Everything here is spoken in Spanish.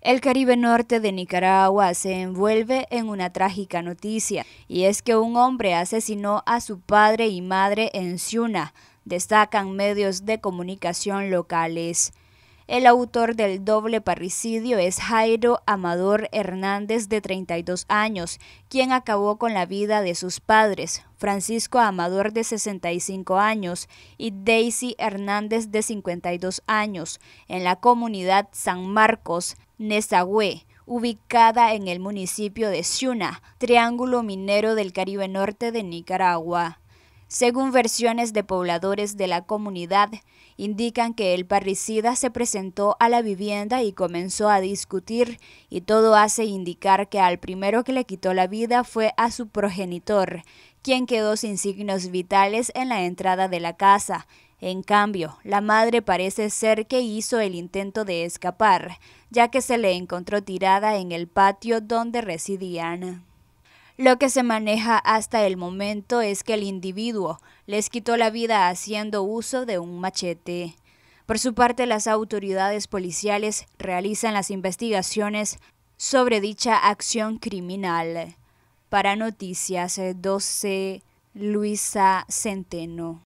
El Caribe Norte de Nicaragua se envuelve en una trágica noticia, y es que un hombre asesinó a su padre y madre en Ciuna, destacan medios de comunicación locales. El autor del doble parricidio es Jairo Amador Hernández, de 32 años, quien acabó con la vida de sus padres, Francisco Amador, de 65 años, y Daisy Hernández, de 52 años, en la comunidad San Marcos, Nezahue, ubicada en el municipio de Ciuna, Triángulo Minero del Caribe Norte de Nicaragua. Según versiones de pobladores de la comunidad, indican que el parricida se presentó a la vivienda y comenzó a discutir y todo hace indicar que al primero que le quitó la vida fue a su progenitor, quien quedó sin signos vitales en la entrada de la casa. En cambio, la madre parece ser que hizo el intento de escapar, ya que se le encontró tirada en el patio donde residían. Lo que se maneja hasta el momento es que el individuo les quitó la vida haciendo uso de un machete. Por su parte, las autoridades policiales realizan las investigaciones sobre dicha acción criminal. Para Noticias 12, Luisa Centeno.